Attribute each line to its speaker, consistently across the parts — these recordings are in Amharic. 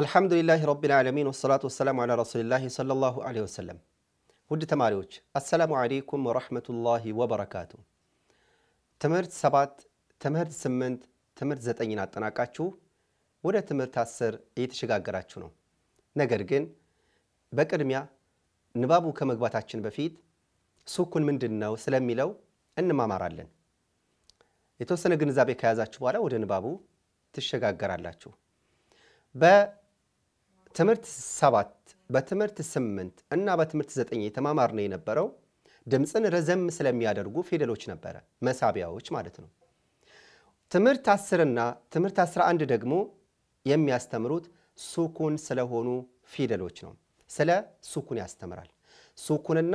Speaker 1: አልሐምዱ ሊላህ ረቢል ዓለሚን ወሰላቱ ወሰላሙ ዓላ ረሱሊላህ ሰለላሁ ዐለይሂ ወሰለም። ውድ ተማሪዎች አሰላሙ ዓለይኩም ወረሕመቱላሂ ወበረካቱ። ትምህርት ሰባት ትምህርት ስምንት ትምህርት ዘጠኝን አጠናቃችሁ ወደ ትምህርት አስር እየተሸጋገራችሁ ነው። ነገር ግን በቅድሚያ ንባቡ ከመግባታችን በፊት ሱኩን ምንድን ነው ስለሚለው እንማማራለን። የተወሰነ ግንዛቤ ከያዛችሁ በኋላ ወደ ንባቡ ትሸጋገራላችሁ። ትምህርት ሰባት በትምህርት ስምንት እና በትምህርት ዘጠኝ ነው የነበረው ድምፅን ረዘም ስለሚያደርጉ ፊደሎች ነበረ፣ መሳቢያዎች ማለት ነው። ትምህርት አስርና ትምህርት አስራ አንድ ደግሞ የሚያስተምሩት ሱኩን ስለሆኑ ፊደሎች ነው። ስለ ሱኩን ያስተምራል። ሱኩንና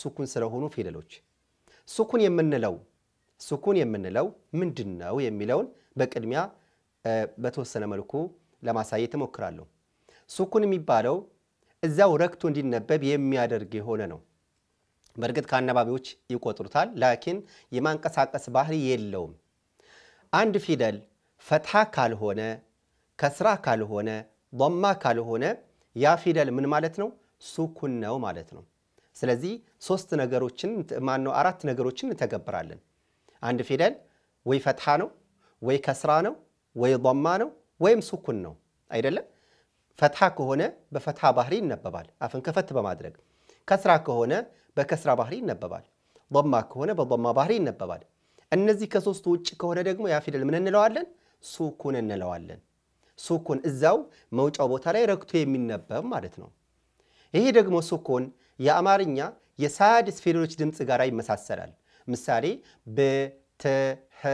Speaker 1: ሱኩን ስለሆኑ ፊደሎች ሱኩን የምንለው ሱኩን የምንለው ምንድን ነው የሚለውን በቅድሚያ በተወሰነ መልኩ ለማሳየት እሞክራለሁ። ሱኩን የሚባለው እዚያው ረክቶ እንዲነበብ የሚያደርግ የሆነ ነው። በእርግጥ ከአነባቢዎች ይቆጥሩታል፣ ላኪን የማንቀሳቀስ ባህሪ የለውም። አንድ ፊደል ፈትሐ ካልሆነ፣ ከስራ ካልሆነ፣ ዶማ ካልሆነ ያ ፊደል ምን ማለት ነው? ሱኩን ነው ማለት ነው። ስለዚህ ሶስት ነገሮችን ማነው አራት ነገሮችን እንተገብራለን። አንድ ፊደል ወይ ፈትሐ ነው ወይ ከስራ ነው ወይ ዶማ ነው ወይም ሱኩን ነው አይደለም። ፈትሐ ከሆነ በፈትሐ ባህሪ ይነበባል፣ አፍን ከፈት በማድረግ ከስራ ከሆነ በከስራ ባህሪ ይነበባል። ማ ከሆነ በማ ባህሪ ይነበባል። እነዚህ ከሶስቱ ውጭ ከሆነ ደግሞ ያ ፊደል ምን እንለዋለን? ሱኩን እንለዋለን። ሱኩን እዛው መውጫው ቦታ ላይ ረግቶ የሚነበብ ማለት ነው። ይሄ ደግሞ ሱኩን የአማርኛ የሳድስ ፊደሎች ድምፅ ጋር ይመሳሰላል። ምሳሌ ብ፣ ህ፣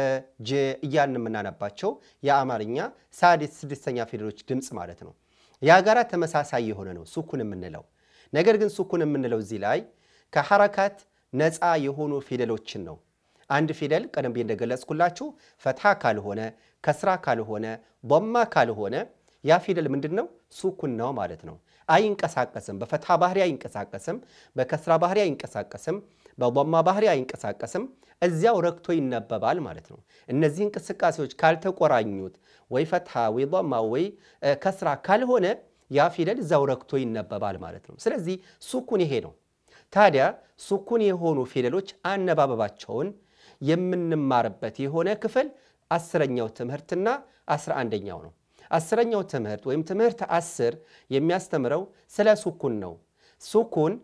Speaker 1: ጅ እያን የምናነባቸው የአማርኛ ሳድስ ስድስተኛ ፊደሎች ድምፅ ማለት ነው። ያ ጋራ ተመሳሳይ የሆነ ነው ሱኩን የምንለው። ነገር ግን ሱኩን የምንለው እዚህ ላይ ከሐረካት ነፃ የሆኑ ፊደሎችን ነው። አንድ ፊደል ቀደም ብዬ እንደገለጽኩላችሁ ፈትሓ ካልሆነ፣ ከስራ ካልሆነ፣ ቦማ ካልሆነ ያ ፊደል ምንድን ነው? ሱኩን ነው ማለት ነው። አይንቀሳቀስም። በፈትሓ ባህሪ አይንቀሳቀስም። በከስራ ባህሪ አይንቀሳቀስም። በማ ባህሪ አይንቀሳቀስም፣ እዚያው ረክቶ ይነበባል ማለት ነው። እነዚህ እንቅስቃሴዎች ካልተቆራኙት ወይ ፈትሃ ወይ ቧማ ወይ ከስራ ካልሆነ ያ ፊደል እዚያው ረክቶ ይነበባል ማለት ነው። ስለዚህ ሱኩን ይሄ ነው። ታዲያ ሱኩን የሆኑ ፊደሎች አነባበባቸውን የምንማርበት የሆነ ክፍል አስረኛው ትምህርትና አስራ አንደኛው ነው። አስረኛው ትምህርት ወይም ትምህርት አስር የሚያስተምረው ስለ ሱኩን ነው። ሱኩን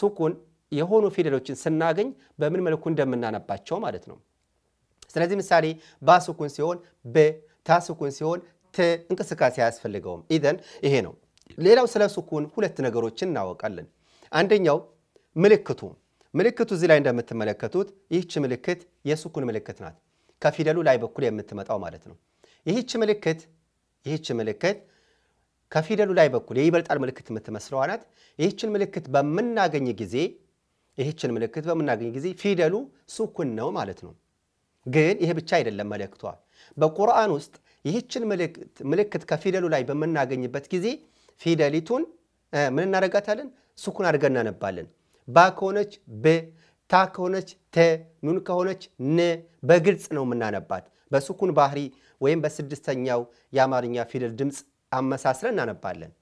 Speaker 1: ሱኩን የሆኑ ፊደሎችን ስናገኝ በምን መልኩ እንደምናነባቸው ማለት ነው። ስለዚህ ምሳሌ ባስኩን ሲሆን በ ታሱኩን ሲሆን ት እንቅስቃሴ አያስፈልገውም። ኢዘን ይሄ ነው። ሌላው ስለ ሱኩን ሁለት ነገሮችን እናወቃለን። አንደኛው ምልክቱ ምልክቱ እዚህ ላይ እንደምትመለከቱት ይህች ምልክት የሱኩን ምልክት ናት። ከፊደሉ ላይ በኩል የምትመጣው ማለት ነው። ይህች ምልክት ይህች ምልክት ከፊደሉ ላይ በኩል የይበልጣል ምልክት የምትመስለዋ ናት። ይህችን ምልክት በምናገኝ ጊዜ ይህችን ምልክት በምናገኝ ጊዜ ፊደሉ ሱኩን ነው ማለት ነው። ግን ይሄ ብቻ አይደለም መልእክቷ። በቁርአን ውስጥ ይህችን ምልክት ከፊደሉ ላይ በምናገኝበት ጊዜ ፊደሊቱን ምን እናደርጋታለን? ሱኩን አድርገን እናነባለን። ባ ከሆነች ብ፣ ታ ከሆነች ተ፣ ኑን ከሆነች ን፣ በግልጽ ነው የምናነባት። በሱኩን ባህሪ ወይም በስድስተኛው የአማርኛ ፊደል ድምፅ አመሳስለን እናነባለን።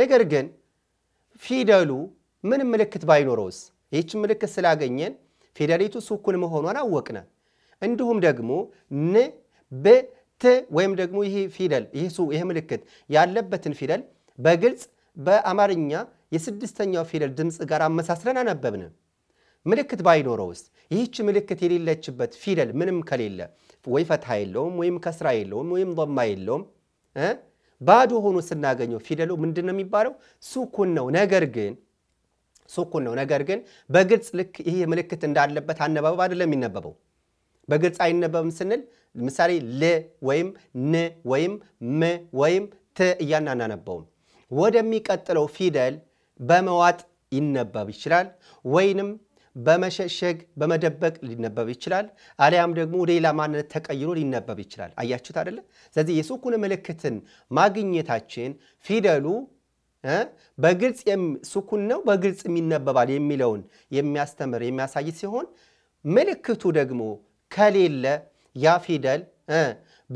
Speaker 1: ነገር ግን ፊደሉ ምን ምልክት ባይኖረውስ ይህች ምልክት ስላገኘን ፊደሊቱ ሱኩን መሆኗን አወቅነ። እንዲሁም ደግሞ ን ብ ት ወይም ደግሞ ይህ ፊደል ይህ ምልክት ያለበትን ፊደል በግልጽ በአማርኛ የስድስተኛው ፊደል ድምፅ ጋር አመሳስለን አነበብን። ምልክት ባይኖረው ውስጥ ይህች ምልክት የሌለችበት ፊደል ምንም ከሌለ ወይ ፈትሃ የለውም ወይም ከስራ የለውም ወይም ዶማ የለውም ባዶ ሆኖ ስናገኘው ፊደሉ ምንድን ነው የሚባለው? ሱኩን ነው። ነገር ግን ሱኩን ነው። ነገር ግን በግልጽ ልክ ይህ ምልክት እንዳለበት አነባበብ አይደለም የሚነበበው። በግልጽ አይነበብም ስንል ምሳሌ ል ወይም ን ወይም ም ወይም ት እያና አናነበውም። ወደሚቀጥለው ፊደል በመዋጥ ይነበብ ይችላል ወይንም በመሸሸግ በመደበቅ ሊነበብ ይችላል። አሊያም ደግሞ ወደ ሌላ ማንነት ተቀይሮ ሊነበብ ይችላል። አያችሁት አደለ? ስለዚህ የሱኩን ምልክትን ማግኘታችን ፊደሉ በግልጽ ሱኩን ነው በግልጽ የሚነበባል የሚለውን የሚያስተምር የሚያሳይ ሲሆን ምልክቱ ደግሞ ከሌለ ያ ፊደል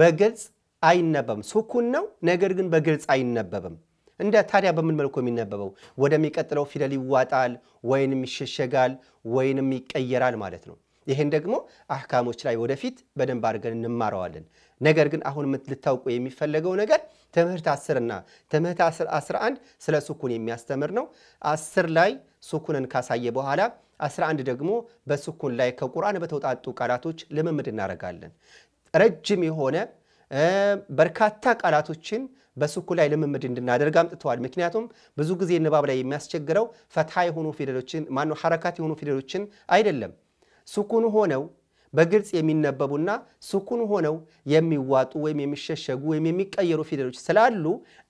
Speaker 1: በግልጽ አይነበብም። ሱኩን ነው፣ ነገር ግን በግልጽ አይነበብም። እንደ ታዲያ በምን መልኩ የሚነበበው? ወደሚቀጥለው ፊደል ይዋጣል ወይንም ይሸሸጋል ወይንም ይቀየራል ማለት ነው። ይህን ደግሞ አህካሞች ላይ ወደፊት በደንብ አድርገን እንማረዋለን። ነገር ግን አሁን ልታውቁ የሚፈለገው ነገር ትምህርት አስርና ትምህርት 11 ስለ ሱኩን የሚያስተምር ነው። አስር ላይ ሱኩንን ካሳየ በኋላ 11 ደግሞ በሱኩን ላይ ከቁርአን በተውጣጡ ቃላቶች ልምምድ እናደርጋለን። ረጅም የሆነ በርካታ ቃላቶችን በሱኩን ላይ ልምምድ እንድናደርግ አምጥተዋል። ምክንያቱም ብዙ ጊዜ ንባብ ላይ የሚያስቸግረው ፈትሐ የሆኑ ፊደሎችን ማነው ሐረካት የሆኑ ፊደሎችን አይደለም ሱኩን ሆነው በግልጽ የሚነበቡና ሱኩን ሆነው የሚዋጡ ወይም የሚሸሸጉ ወይም የሚቀየሩ ፊደሎች ስላሉ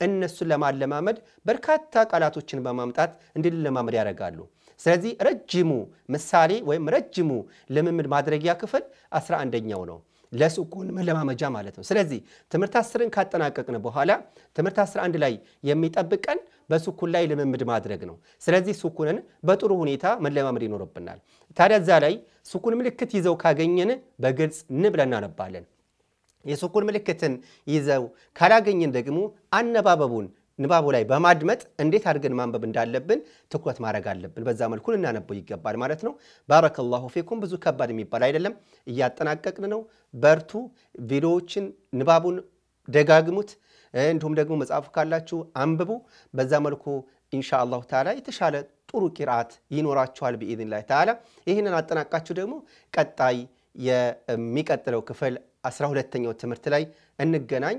Speaker 1: እነሱን ለማለማመድ በርካታ ቃላቶችን በማምጣት እንዲለማመድ ያደርጋሉ። ስለዚህ ረጅሙ ምሳሌ ወይም ረጅሙ ልምምድ ማድረጊያ ክፍል አስራ አንደኛው ነው። ለሱኩን መለማመጃ ማለት ነው። ስለዚህ ትምህርት አስርን ካጠናቀቅን በኋላ ትምህርት አስር አንድ ላይ የሚጠብቀን በሱኩን ላይ ልምምድ ማድረግ ነው። ስለዚህ ሱኩንን በጥሩ ሁኔታ መለማመድ ይኖርብናል። ታዲያ እዛ ላይ ሱኩን ምልክት ይዘው ካገኘን በግልጽ ን ብለን እናነባለን። የሱኩን ምልክትን ይዘው ካላገኘን ደግሞ አነባበቡን ንባቡ ላይ በማድመጥ እንዴት አድርገን ማንበብ እንዳለብን ትኩረት ማድረግ አለብን። በዛ መልኩ ልናነበው ይገባል ማለት ነው። ባረከላሁ ፊኩም። ብዙ ከባድ የሚባል አይደለም። እያጠናቀቅን ነው። በርቱ። ቪዲዮዎችን ንባቡን ደጋግሙት። እንዲሁም ደግሞ መጽሐፉ ካላችሁ አንብቡ። በዛ መልኩ ኢንሻ አላሁ ተዓላ የተሻለ ጥሩ ቂርአት ይኖራችኋል ብኢዝኒላህ ተዓላ። ይህንን አጠናቃችሁ ደግሞ ቀጣይ የሚቀጥለው ክፍል አስራ ሁለተኛው ትምህርት ላይ እንገናኝ።